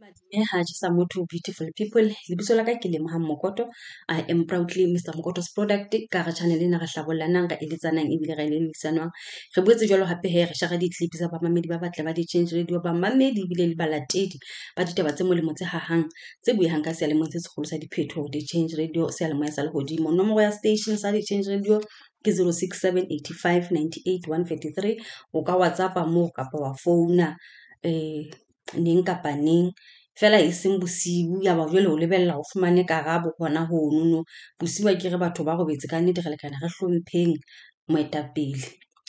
Madime jesa motho beautiful people lebitso la ka ke lemogang mokoto i am proudly mr mokoto's product ka re channel ena re hlabollanang ka eletsanang ebile re eledisanwang re boetse jalo gape he re shara ditlepi tsa bamamedi ba batle ba di-change radio bamamedi ebile le balatedi ba ditaba tse molemo tse gagang tse buegang ka sealemoeng se segolo sa diphetho di-change radio sealemoya sa legodimo nomoro ya station sa di-change radio ke zero six seven eighty five ninety eight one forty three o ka whatsappa moo kapa wa founa um neng kapa neng fela e seng bosibu ya ba jwale o lebella o fumane karabo hona honono. Bosiu akere batho ba robetse kannete re lekana re hlompheng moetapele.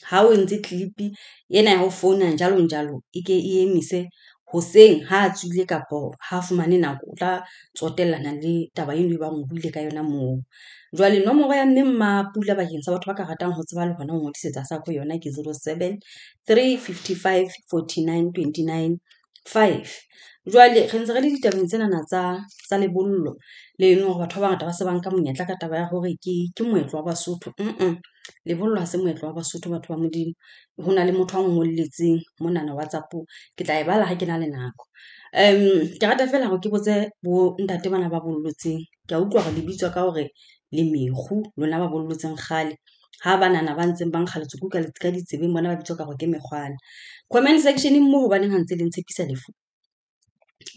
ga o entse clip-i ena ya ho founa jwalo jwalo e ke e emise hoseng ga a tswile kapo ga a fumane nako o tla tsotelelana le taba eno e bang buile ka yona moo. Jwale nomoro ya mme Mapula bakeng sa batho ba ka ratang go tseba le gona hona ho sa ko yona ke zero seven, three fifty five, forty nine, twenty nine five jwale re ntse re le ditabeng tsenana tsa tsa lebollo le e hore batho ba bangata ba se ba nka monyetla ka taba ya hore ke ke moetlo wa Basotho lebollo ha se moetlo wa Basotho batho ba Modimo. Ho na le motho a ngolletseng monana WhatsApp-ong ke tla e bala ha ke na le nako. Ke rata fela hore ke botse bo ntate bana ba bollotseng. Ke a utlwa hore le bitswa ka hore le Meru lona ba bollotseng kgale ha banana ba ntseng ba nkga letsoko ka ditsebeng bona ba bitswa ka go ke mekgwana comment section mo gobaneng ga ntse le ntshepisa lefu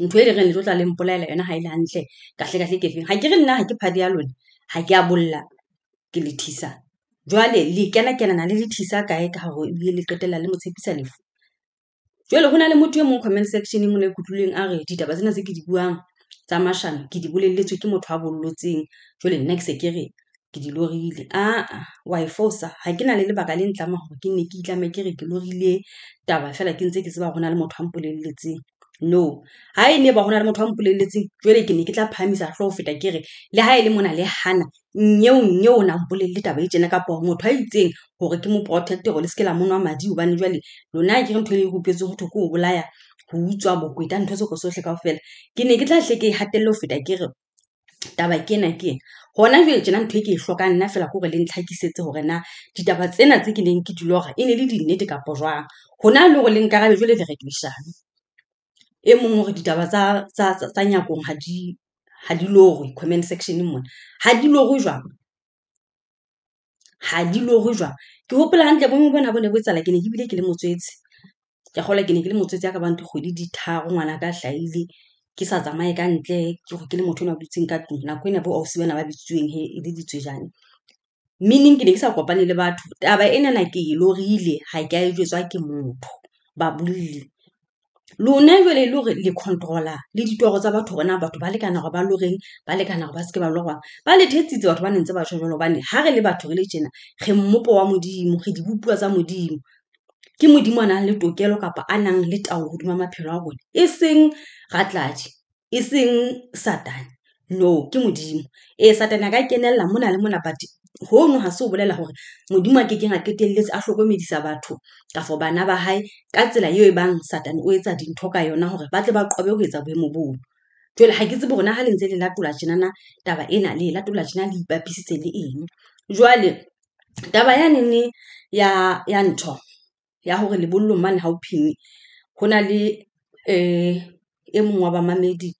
ntho e le reng le tlo tla le mpolaela yona ga e le gantle kahle kahle ke feng ga ke re nna ga ke phadi ya lone ga ke a bolla ke le thisa jwale le kena-kenana le le thisa kae ka gore ebile le qetela le mo lefu jwale go na le motho e mong comment section mo ne kutlwileng a re ditaba tsena tse ke di buang tsa mashano ke di boleletswe ke motho a bollotseng jwale nna ke se ke re ke di logile aa ah, wa e fosa ga ke na le lebaka le ntlama gore ke nne ke itlame ke re ke logile taba fela ke ntse ke tseba go na le motho a mpoleleletseng no ga e ne ba go na le motho a mpoleletseng jwale ke ne ke tla phamisa tlo go feta ke re le ga e le mona le hana nnyeo nnyeo na mpolelele taba e tsena kapa motho a itseng gore ke mo protecte gore le seke la monwa madi obane jale lona ke re ntho le e gopetse gotho ke o bolaya go utswa bokweta ntho tse seko sotlhe kago fela ke ne ke tla tle ke gatelele go feta ke re taba ke na ke ena gona jele jena ntho e ke e tlhoka nna fela kore le ntlhakisetse gore na ditaba tsena tse ke neng ke dule gore e ne le dinnete kapo jwang go na le gore le nkarabe jo le verekešano e mongwe gore ditaba tsa nyakong ga dilogwe comment section mone ga dilogwe jwang ga dilogwe jwang ke gopola gantle bomo bona bone bo tsala ke ne ke bile ke le motswetse ke gola ke ne ke le motswetse ya ka bantho kgwedi ditharo ngwana ka tlaile ke sa tsamaye ka ntle ke gore ke le motho o ne a dutseng ka tlong nako ena bo ausi bana ba bitsuweng he e ditswe jane meaning ke ne ke sa kopane le batho taba e nana ke e lorile ga ke a e jwetswa ke motho ba bolile lona jwale le gore le controla le ditoro tsa batho gorena batho ba lekana gore ba loreng ba lekana gore ba seke ba lorwang ba lethetsitse batho ba ne ntse ba tshwa jalo gobane ga re le batho re le tjena ge mmopo wa modimo ge dibopiwa tsa modimo ke modimo a nang le tokelo kapa a nang le taolo godima maphelo a bone e seng gatlatše e seng satane no ke modimo ee eh, satane a ka kenelela mona le mona but gono ga se o bolela gore modimo a kekeng a keteleletse a tlhokomedisa batho ka fo bana ba gae ka tsela yeo e bang satane o etsa dintho ka yona gore ba tle ba qobe go etsa boemo bono jale ga ke tse borona ga lentse le latola jenana taba e na le e latola jena le ipapisitse le eng jale taba yanene ya ntho ya gore lebollong mane gaophini go na le um e mongwe wa bamamedi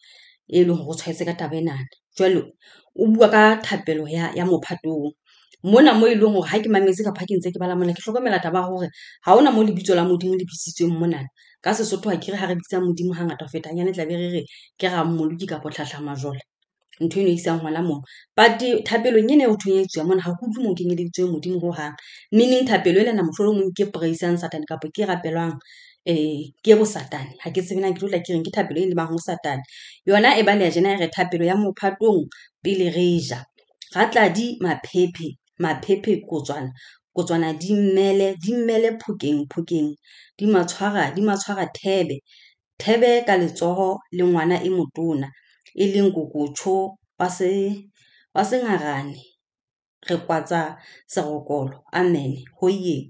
e leng hore o tshwaetse ka taba enana jalo o bua ka thapelo ya, ya mophatong mona mo e leng gore ga ke mametse kapa ha ke ntse ke balamona ke hlokomela taba gore ga ona mo lebitso la modimo le bisitsweng monana ka sesotho ha ke re ha re bitsa modimo hangata ho fetanyane tlabe re re ke rammoloki kapo tlhahlamajola ntho eno e isang hona moo but thapelong ena ho thong e etsuwa mona ha kutlwe mo kenyeleditswe modimo go gang meaning thapelo e lena mohlolomong ke praisang satane kapo ke rapelwang ke bo satane ha ke tsebe na ke dula ke reng ke thapelo e lebang ho satane yona e baleha jena e re thapelo ya mophatong pele re e ja ga tladi maphephe maphephe kotswana kotswana di mmele di mmele phokeng phokeng di matshwara di matshwara thebe thebe ka letsogo le ngwana e motona e leng kokotšho wa se wa sengarane re kwatsa serokolo amene hoyeng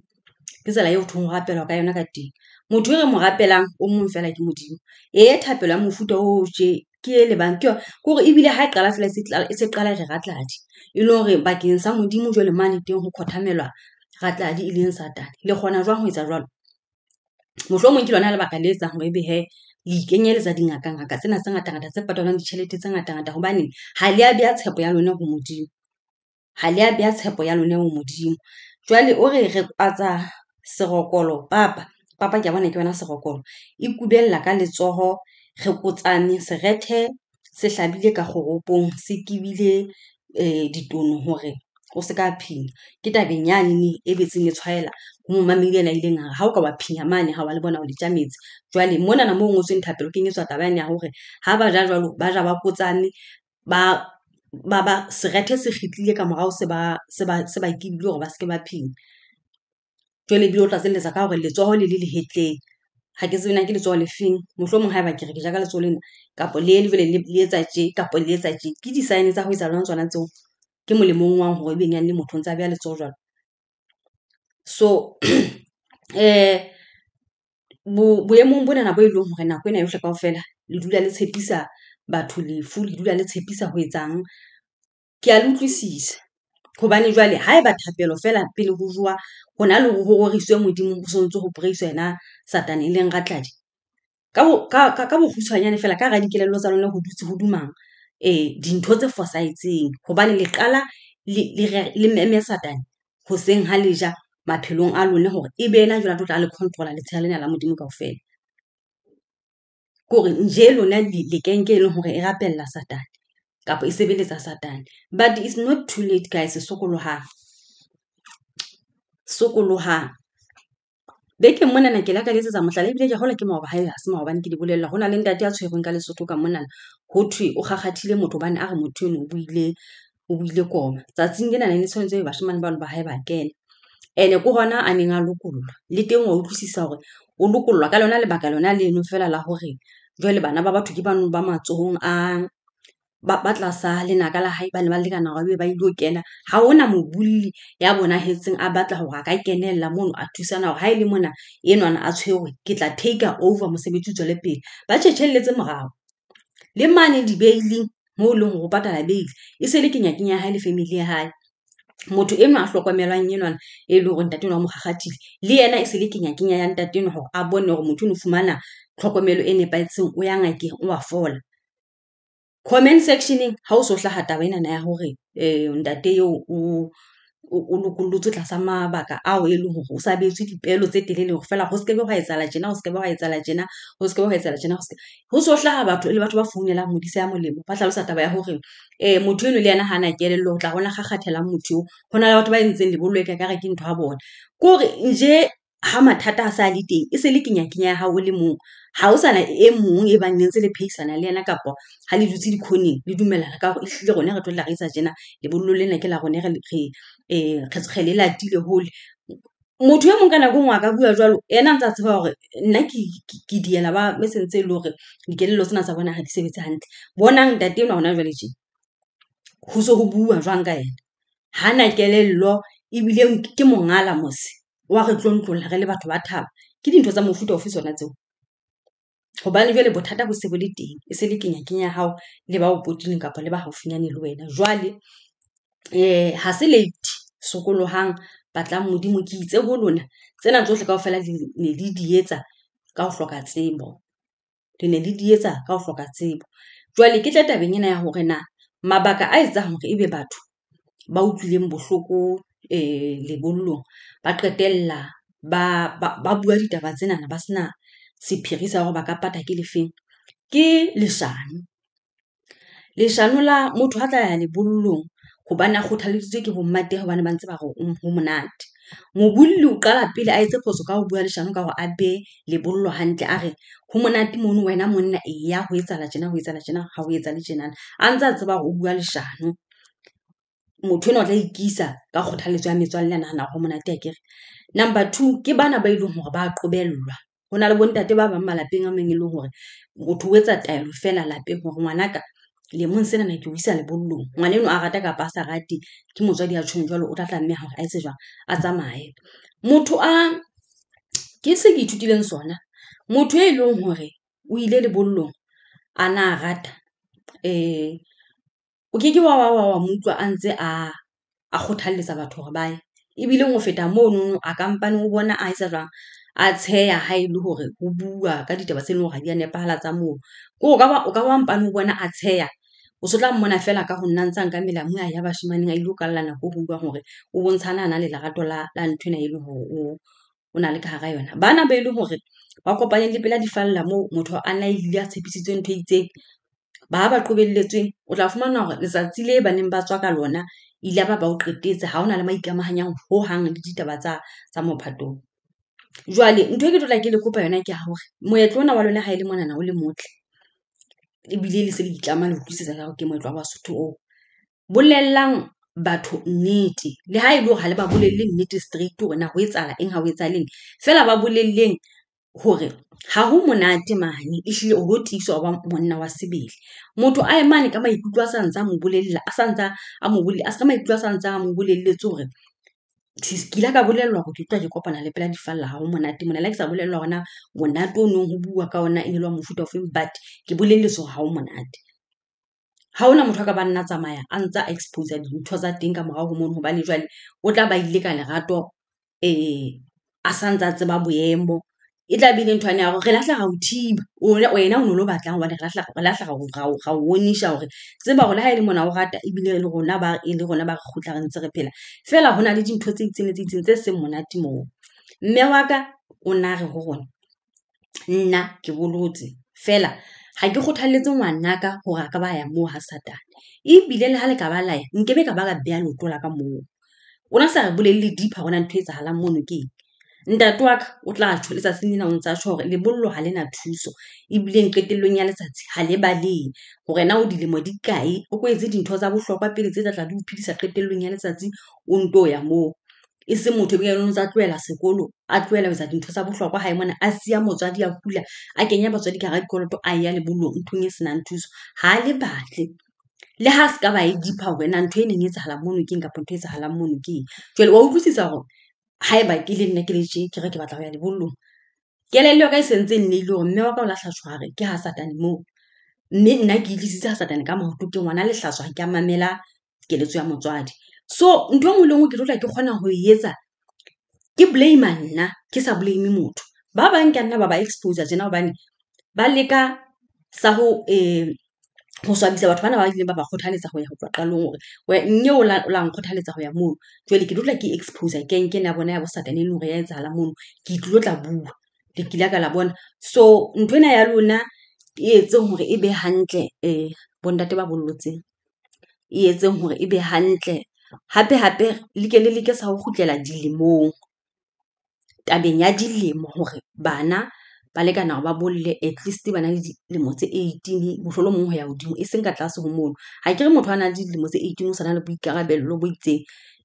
ke tsela eo thong ho rapelwa ka yona ka teng motho e re mo rapelang o mong fela ke modimo ee thapelo ya mofuta o je ke e lebang ke kore ebile ha e qala fela e se qala re ratladi e, e leng gore bakeng sa modimo jwale mane teng go kgothamelwa ratladi e leng satane le kgona jwang go etsa jwalo mohlomong ke lona lebaka le etsang hore ebe hee le ikenyeletsa dingakangaka tsena tse ngatangata tse patalang ditjhelete tse ngatangata hobane ga le a beya tshepo ya lone ho modimo ga le a beya tshepo ya lone ho modimo jwale o re re kwatsa serokolo papa papa ke a bona ke yona serokolo e kubella ka letsoho re kotsane serethe se hlabile ka goropong se kebile um eh, ditono gore o se ka phina ke tabeng yanene e betseng e tshwaela go momamedi a ileng hare ga o ka wa phinya mane ga wa le bona o letja metsi jwale monana mo ngotsweng thapelo ke kenyetswa taba yane ya gore ga ba ja jalo ba ja ba kotsane ba ba serethe se kgitlile ka morago se ba se gore ba seke ba phina jwale ebile o tla tselletsa ka gore letsogo le le lehetleng ga ke tsebe ke letsoho lefeng feng mohlomong haeba ke re ke ja ka letsoho lena kapa le lebele le etsa tje kapa le etsa je ke disigne tsa go etsa lona tsona tseo ke molemong wang gore ebeng yang le motho ntse a beha letsoho jalo so um boemong bonana bo e leng gore nako e ena yohle fela le dula le tshepisa batho lefu le dula le tshepisa ho etsang ke a le utlwisisa khobani jolile haeba thatbelo fela pelapele ho jwa ho nale ho go rishwe modimo bosontso ho praise wa satanieleng e gatladi ka ka ka bofutshwananyane fela ka ganyekelelo tsalo le ho dutse hodumang eh dinthotse forsaitsing khobani le qala li me satan khose eng halija maphelong alo le ho ebena jola to tla le controla le thalana la modimo kaofela go re nje lo na di le kenkelo e ho e rapella satan kapa e sebeletsa satane but it's not too late guys sokolohang sokolohang bekeng monana ke laka letsetsa mohlala ebile ke gola ke maoba gae a se maobane ke di bolelela go na le ntate a tshwerweng ka lesotho ka monana go thwe o gagathile motho bane a re motho eno o buile koma tsatsing le nane le tshwanetse basimane bano ba gae ba kena ene ko gona a neng a lokololwa le teng wa utlwisisa gore o lokololwa ka lona lebaka lona leno fela la gore jale bana ba batho ke bano ba matsogong a ba tlasa lenaka la gae ba ne ba lekana hore ba be ba ilo kena ga ona mobulli ya bona bonahetseng a batla gore a ka kenelela mono a thusana hore ha e le mona e nwana a tshwerwe ke tla take over mosebetsi o tswele pele ba tjhetjhelletse morago le mane dibeiling e leng hore o patala beile e se le kenyakeng ya hae le family ya hae motho eno a tlhokomelwang e enwana e le hore ntateno enwa mo kgakgathile le ena e se le kenyakenya yang tateno gore a bone gore motho o ne fumana tlhokomelo e nepaetseng o ya ngakeng o a fola comment sectioneng ha o so hlaha taba ena na ya hore eh ntate yo o o lokollotse tlasa mabaka ao e leng gore o sa beetswe dipeelo tse telele gore fela go se kebe go a etsala jena go se kebe go a etsala jena go se kebe go a etsala jena go se tlhaga batho e le batho ba founelang modisa ya molemo ba tlhalosa taba ya gore um eh, motho eno le yena ga na kelelelo go tla gona ga kgathelang motho yo go na le batho ba e ntseng lebolweka ka re ke ntho ya bona ke gore je ga mathata a sa le teng e se le kenyakenya ya gago e le mongwe ha ho sana e mong e bang ne ntse le phehisana le yena kapo ha le dutse dikhoneng le dumellana ka hore ehlile rona re tlo la re etsa tjena lebollo lena ke la rona re re le latile hole motho e mong ka nako e ngwe a ka bua jwalo ena ntse a tseba hore nna ke diela ba be sentse e le hore dikelello tsena tsa bona ha di sebetse hantle bonang ntate enwa hona jwale tje ho so ho bua jwang ka yena hana kelello ebile ke mongala mose wa re tlo ntlolla re le batho ba thaba ke dintho tsa mofuta ofe tsona tseo proba ni le botata go sebedi ding e selikeng ya kgenya hao le ba o potileng ka pele ba haofinyane le wena jwale eh ha seleti so nkolo hang batla modimo ki tse go lona tsena tsohle ka ofela ding ne di dietsa ka ho hlokatsembo le ne di dietsa ka ho foka tebo jwale ke tla dabenya ya gogena mabaka a itsa ho ge ebe batho ba utleng bohlo ko eh le bollo ba qedele la ba ba bua ditaba tsena na basna sephiri sa gore ba ka pata ke lefeng ke leshano leshano la motho ga tlaya ya lebollong gobane a kgothaleditswe ke bommate gobane ba ntse ba gore ho monate mobolli o qala pele a etse phoso ka go bua leshano ka gore a bee lebollo hantle a re ho monate mono wena monna e ya go etsala tjena go etsala tjena ga go le jenana a ntse a tseba gore o bua leshano motho ena o tla ikisa ka kgothaletso ya metswalle a nagana go monate a akere number two ke bana ba e leng gore ba qobellwa ho na le bontate ba bang malapeng a mang e leng hore motho o etsa taelo fela lapeng hore ngwanaka lemong senana ke o isa lebollong ngwana eno a rata kapa a sa rate ke motswadi a tjhong jwalo o tla tlameha hore a etse jwang a tsamaye motho a ke se ke ithutileng sona motho e leng hore o ile lebollong a na rata um o ke wa wa wa wa mo a ntse a a kgothalletsa batho hore baye ye ebileng feta feta nono a kampane o bona a etsa jwang a tsheya ha e le hore o bua ka ditaba tse leng hore ha di a nepahala tsa moo. Ke o ka ba o bona a tsheya o so tla mmona feela ka go nna a ka nka melamu a ya bashemaneng a ile o nako ho utlwang gore o bontshana ana le lerato la la nthwena e leng gore o na le ka hara yona. Bana ba e leng gore ba kopane le pela difalla moo motho a na ile a tshepisitswe ntho e itseng, ba ba qobelletswe o tla fumana gore letsatsi le ba neng ba tswa ka lona ile ya ba ba o qetetse ha hona le maikamahanyong ho le ditaba tsa mophatong. Jwale ntho e ke tlo ke le kopa yona ke ya hore, moetlo ona wa lona ha e le monana o le motle. Ebile le se le itlama le utlwisisa ka hore ke moetlo wa Basotho oo. Bolellang batho nnete, le ha e le hore ha le ba bolelle nnete straight hore na ho etsahala eng ha ho etsahale eng. Feela ba bolelleng hore ha ho monate mane ehlile o lo tiiswa ho ba monna wa sebele. Motho a ye mane ka maikutlo a sa ntsa a mo bolella, a sa ntsa a mo a ka maikutlo a sa ntsa a mo bolelletse hore kila ka bolelelwa go ke tlwa ke kopana le pela difalela gago monate mona la ke sa bolelelwa gona monate o neng go bua ka ona e ne le wa mofuta ofeng but ke boleleso gago monate ga ona motho a ka ba nna tsamaya a ntse a expose-a dintho tsa teng ka morago go mone go bane jwale o tla ba ile ka lerato um a sa ntse a tseba boemo e tla bile e nthwane ya gore re latlha ga o thiba wena o ne lo batlang gobane re latlha ga o onisa gore tseba gore le ga e le mona o rata ebile e le rona ba e re kgotlha re ntse re phela fela go na le dintho tse itseng le tse itseng tse seng monate moo mme wa ka o na re go rona nna ke bolotse fela ga ke kgothaletse ngwanaka gore a ka baya moo ga satane ebile le ga le ka ba laya nkebe ka ba ka beya leoto ka moo o na sa re bolelele dipa gona ntho e tsagalang mono ke ntate wa ka o tla tjho letsatsing lena o ntse a tjho hore lebollo ha lena thuso ebileng qetellong ya letsatsi ha le balehe hore na o dilemo di kae o ko etse dintho tsa bohlokwa pele tse tla tla di o phedisa qetellong ya letsatsi o nto ya moo e se motho ebekaelong tsa tlwela sekolo a tlwela etsa dintho tsa bohlokwa ha e mona a sia motswadi a kula a kenya batswadi ka ra dikoloto a ya lebollong nthong e senang thuso ha le batle le ha se ka ba e dipha hore na ntho e neng e tsahalang mono keng kapa ntho e tsahalang mono keng jale wa utlwisisa gore ha e ba ke le nne ke le ke re ke batla ho ya lebollong kelello ka e sentse e nneile hore mme wa ka o la ke ha satane moo mme nna ke itlwisitse ha satane ka maoto ke ngwana le ke a mamela keletso ya motswadi so ntho e nngwe le e nngwe ke dula ke kgona ho e etsa ke blame nna ke sa blame motho ba bang ke nna ba ba exposa tjena hobane ba leka sa ho um go swabisa batho bana ba ileng ba ba kgothaletsa go ya go tswa qalong gore nne o la nkgothaletsa go ya mono jale ke tlotla ke ke nke na bona ya bosatane e leng gore ya etsagala mono ke itlilo tla bua le kile ka la bona so nthwena ya lona e etseng gore e be hantle um eh, bontate ba bollotseng e etseng gore e be hantle hape-hape le ke le leke sa ho gutlela dilemong tabeng ya dilemo gore bana ba lekana ba bolle at least ba na le dilemo tse eighteen mongwe ho ya hodimo e seng ka tlase ho mono ha ke re motho a na le dilemo tse eighteen o sana le boikarabello bo itseng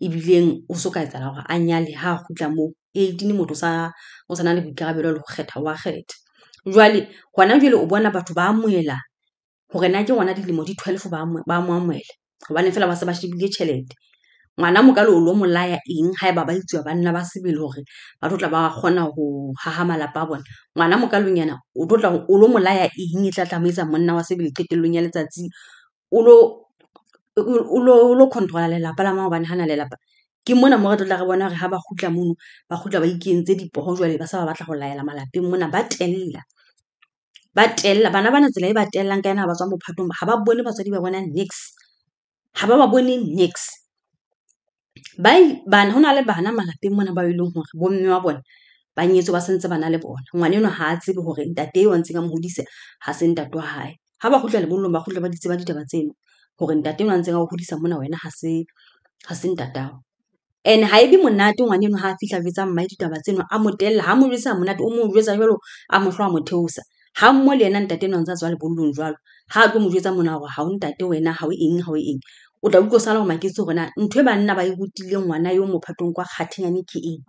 ebileng o so ka etsahala hore a nyale ha a kgutla moo eighteen motho o sana le boikarabelo le go kgetha wa kgetha jwale gona jwale o bona batho ba moela hore na ke ngwana dilemo di twelve ba mo amohela hobane fela ba se ba shebile tjhelete ngwana mokalo o lo molaya eng e ba etsuwa banna ba sebele hore ba tlotla ba kgona ho haha malapa a bona. Ngwana mokalong yana o tlo o lo molaya eng e tla tsamaisa monna wa sebele qetellong ya letsatsi o lo controla lelapa la mang hobane hana lelapa. Ke mona mo re tlotla re bona hore ha ba kgutla mono ba kgutla ba ikentse dipoho jwale ba sa ba batla ho laela malapeng mona ba tella. Ba tella bana ba na tsela e ba tellang ka ena ba tswa mophatong ha ba bone batswadi ba bona nix ha ba ba bone nix bana ho na le bana malapeng mona ba e leng gore bomme wa bona ba nyetso ba santse bana le bona ngwane eno ga a tsebe gore ntate e wantseng a mo godise ga se ntate wa gae ga ba gotlwa le bolelong ba gotlwa ba ditse ba ditaba tseno gore ntate eno a ntseng a go godisa mona wena ga se ntatao and ga e be monate ngwane eno ga a fitlha fetsa mmae ditaba tseno a motelela ga mo jesa monate o mo jetsa jalo a motlho a motheosa ga mmo le ena ntate eno a ntse a tswa lebololong jalo ga a tlo mo jetsa mona gore ga o ntate wena ga o eng ga o eng o tla utlwa o sala go maketse gore na ntho e banna ba e rutile ngwana yo mophatong kwa kgathengane ke eng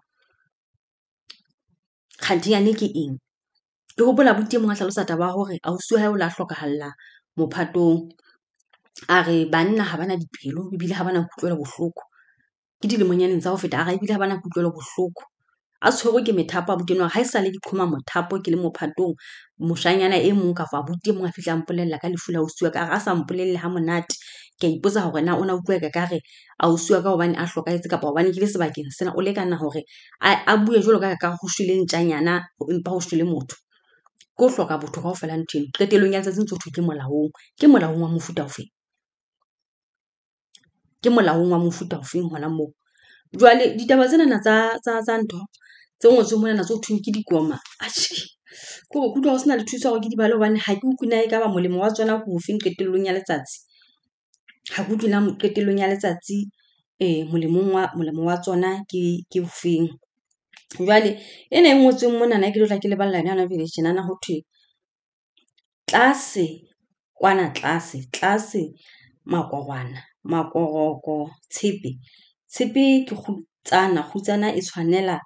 kgathenyane ke eng ke gopola buti e mongwe a tlhalosa taba ya gore ausi ga e o le a tlhokagalela mophatong a re banna ga bana dipelo ebile ga bana kutlwelo botlhoko ke dilemonyane tsa go feta a re ebile ga bana kutlwelo botlhoko a tshwerwe ke methapo a bokenwa ga e sa le dikhoma mothapo ke le mophatong phatong moshanyana e mong kafa abuti e mong a fitlha mpolelela ka lefu la ausiwa ka re a sa mpolelele ga monate ke a ipotsa gore na o ne a utlwa ka kare osiwa ka gobane a tlhokaetse kapa gobane ke le sebakeng sena o lekana gore a bue jalo ka ka go swile ntšanyana empa go shwile motho ke o tlhoka botho ka go fela ntho eno qetelong ya letsatsi ntse o ke molaong ke molaong wa mofuta ofeng ke molaong wa mofuta ofeng gona moo Jwale ditaba tsena tsa tsa tsa ntho tse ngotsweng mona tse o thweng ke dikoma atjhe ke hore go ho sena le thuso gore ke di bale hobane ha ke utlwi e ka ba molemo wa tsona ke ofeng qetellong ya letsatsi. Ha ke utlwi na qetellong ya letsatsi eh, molemong wa molemo wa tsona ke ke ofeng. Jwale ena e ngotsweng monana e ke tla ke leballa yona hona jwale go ho thwe, tlase kwana tlase, tlase makorwana makoroko, tshepe. Tshepe ke kgutsana, kgutsana e tshwanela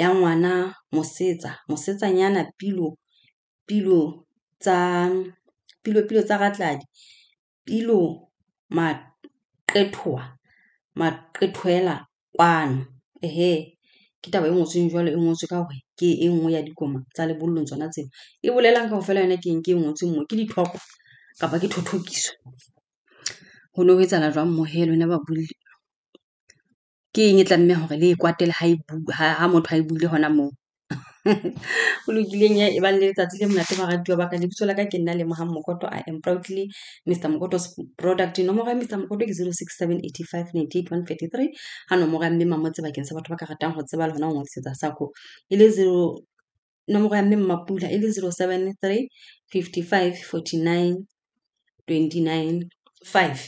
ya ngwana mosetsa, mosetsanyana pilo, pilo tsa ratladi, pilo maqethoha, maqethohela kwano. Ehe, ke taba e ngotsweng jwalo e ngotswe ka hore ke e nngwe ya dikoma tsa lebollong tsona tseo. E bolelang kaofela yona ke eng ke e ngotsweng moo, ke ditlhoko kapa ke thothokiso. Ho no ho etsahala jwang moo hee lona babolli? ke eng e tlamme gore le e kwatele ha e motho ga e buile gona moo o lokileng e ebang le letsatsi le monate baratuwa baka lebitso la ka ke nna le mohang mokoto a am proudly mr mokotos product nomoro ya mr mokoto ke zero six seven eighty five ninety eight one thirty three ga nomoro ya mme mamotse bakeng sa batho ba ka ratang go tseba le gona ho ngodisetsa sako e le zero nomoro ya mme mmapula e le zero seven three fifty five forty nine twenty nine five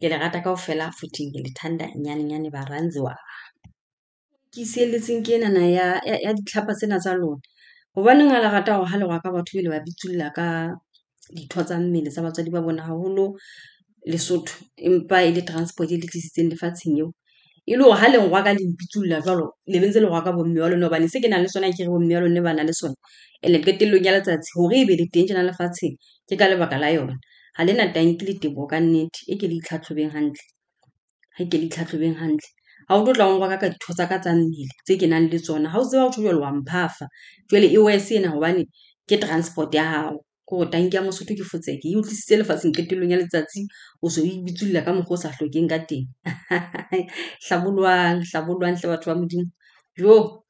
ke le rata kao fela futhi ngilithanda nyanenyane baranzi wa ke sieletseng ke enana ya, ya, ya ditlhapa tsena tsa lona gobaneng a le rata gore ga le ka batho bele ba bitsolola ka ditho tsa mmele tsa batswadi ba bona gagolo lesotho empa e le transport e le tlisitseng lefatsheng eo e le gore ga leng rwaka le mpitsolola jalo le bentse le rwaka bomme wa lone gobane se ke nang le sone ke re bomme wa lone ba na le sone and-e qetellong ya letsatsi gore e be le teng tjena lefatsheng ke ka lebaka la yone ha lena tanki le tebo ka nnete e ke le itlhatlhobeng gantle ga e ke le itlhatlhobeng gantle ga o tlo tla ngwa ka ka ditho tsa ka tsa mmele tse ke nang le tsona ga o tseba go tho jalo wamphafa jale e wese ena gobane ke transport ya gago kore tanki ya mosotho ke fotseke e utlwisitse lefatsheng qetelong ya letsatsi o se o ibitsolola ka mokgwa o sa tlhokeng ka teng tlhabolwang tlhabolwang tle batho ba modimo joo